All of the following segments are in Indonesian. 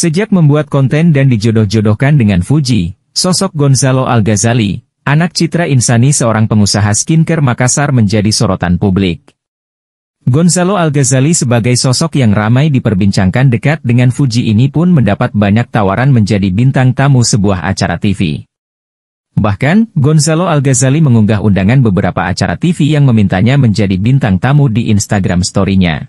Sejak membuat konten dan dijodoh-jodohkan dengan Fuji, sosok Gonzalo Al-Ghazali, anak Citra Insani seorang pengusaha skincare Makassar menjadi sorotan publik. Gonzalo Al-Ghazali sebagai sosok yang ramai diperbincangkan dekat dengan Fuji ini pun mendapat banyak tawaran menjadi bintang tamu sebuah acara TV. Bahkan, Gonzalo Al-Ghazali mengunggah undangan beberapa acara TV yang memintanya menjadi bintang tamu di Instagram story-nya.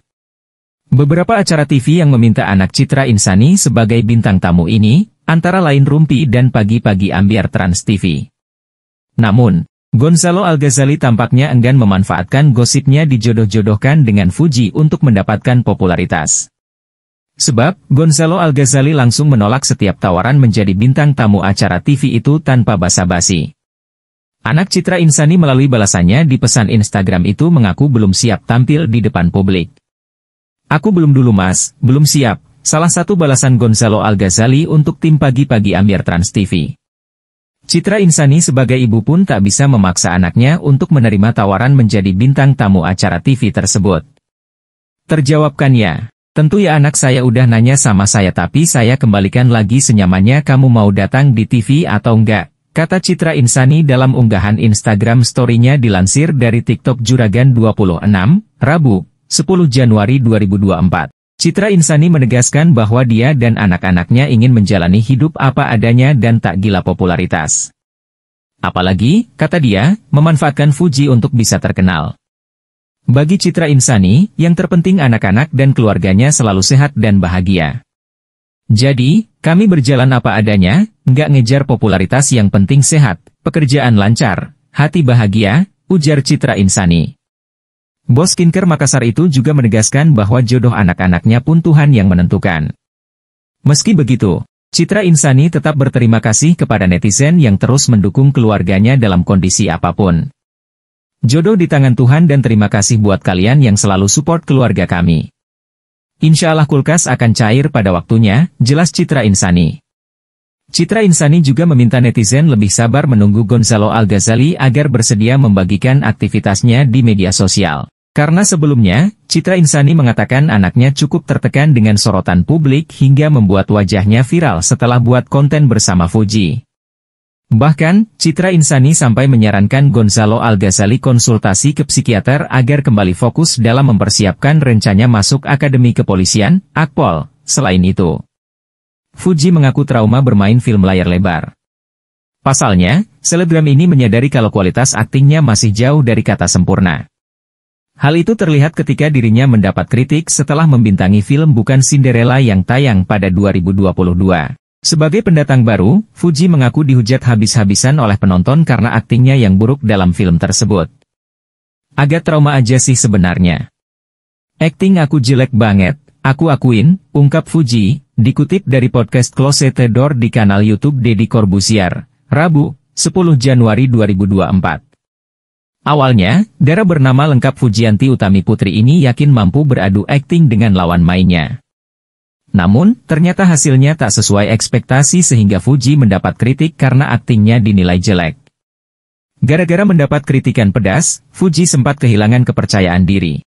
Beberapa acara TV yang meminta anak Citra Insani sebagai bintang tamu ini, antara lain Rumpi dan Pagi-Pagi Ambiar Trans TV. Namun, Gonzalo Al-Ghazali tampaknya enggan memanfaatkan gosipnya dijodoh-jodohkan dengan Fuji untuk mendapatkan popularitas. Sebab, Gonzalo Al-Ghazali langsung menolak setiap tawaran menjadi bintang tamu acara TV itu tanpa basa-basi. Anak Citra Insani melalui balasannya di pesan Instagram itu mengaku belum siap tampil di depan publik. Aku belum dulu mas, belum siap. Salah satu balasan Gonzalo Al-Ghazali untuk tim pagi-pagi Amir Trans TV. Citra Insani sebagai ibu pun tak bisa memaksa anaknya untuk menerima tawaran menjadi bintang tamu acara TV tersebut. Terjawabkan ya, tentu ya anak saya udah nanya sama saya tapi saya kembalikan lagi senyamannya kamu mau datang di TV atau enggak, kata Citra Insani dalam unggahan Instagram story-nya dilansir dari TikTok Juragan 26, Rabu, 10 Januari 2024. Citra Insani menegaskan bahwa dia dan anak-anaknya ingin menjalani hidup apa adanya dan tak gila popularitas. Apalagi, kata dia, memanfaatkan Fuji untuk bisa terkenal. Bagi Citra Insani, yang terpenting anak-anak dan keluarganya selalu sehat dan bahagia. Jadi, kami berjalan apa adanya, nggak ngejar popularitas yang penting sehat, pekerjaan lancar, hati bahagia, ujar Citra Insani. Bos skincare Makassar itu juga menegaskan bahwa jodoh anak-anaknya pun Tuhan yang menentukan. Meski begitu, Citra Insani tetap berterima kasih kepada netizen yang terus mendukung keluarganya dalam kondisi apapun. Jodoh di tangan Tuhan dan terima kasih buat kalian yang selalu support keluarga kami. Insya Allah kulkas akan cair pada waktunya, jelas Citra Insani. Citra Insani juga meminta netizen lebih sabar menunggu Gonzalo Al-Ghazali agar bersedia membagikan aktivitasnya di media sosial. Karena sebelumnya, Citra Insani mengatakan anaknya cukup tertekan dengan sorotan publik hingga membuat wajahnya viral setelah buat konten bersama Fuji. Bahkan, Citra Insani sampai menyarankan Gonzalo Al-Ghazali konsultasi ke psikiater agar kembali fokus dalam mempersiapkan rencana masuk Akademi Kepolisian, Akpol. Selain itu, Fuji mengaku trauma bermain film layar lebar. Pasalnya, selebgram ini menyadari kalau kualitas aktingnya masih jauh dari kata sempurna. Hal itu terlihat ketika dirinya mendapat kritik setelah membintangi film Bukan Cinderella yang tayang pada 2022. Sebagai pendatang baru, Fuji mengaku dihujat habis-habisan oleh penonton karena aktingnya yang buruk dalam film tersebut. Agak trauma aja sih sebenarnya. Acting aku jelek banget, aku akuin, ungkap Fuji, dikutip dari podcast Closet Door di kanal YouTube Deddy Corbusier, Rabu, 10 Januari 2024. Awalnya, Dara bernama lengkap Fujianti Utami Putri ini yakin mampu beradu akting dengan lawan mainnya. Namun, ternyata hasilnya tak sesuai ekspektasi sehingga Fuji mendapat kritik karena aktingnya dinilai jelek. Gara-gara mendapat kritikan pedas, Fuji sempat kehilangan kepercayaan diri.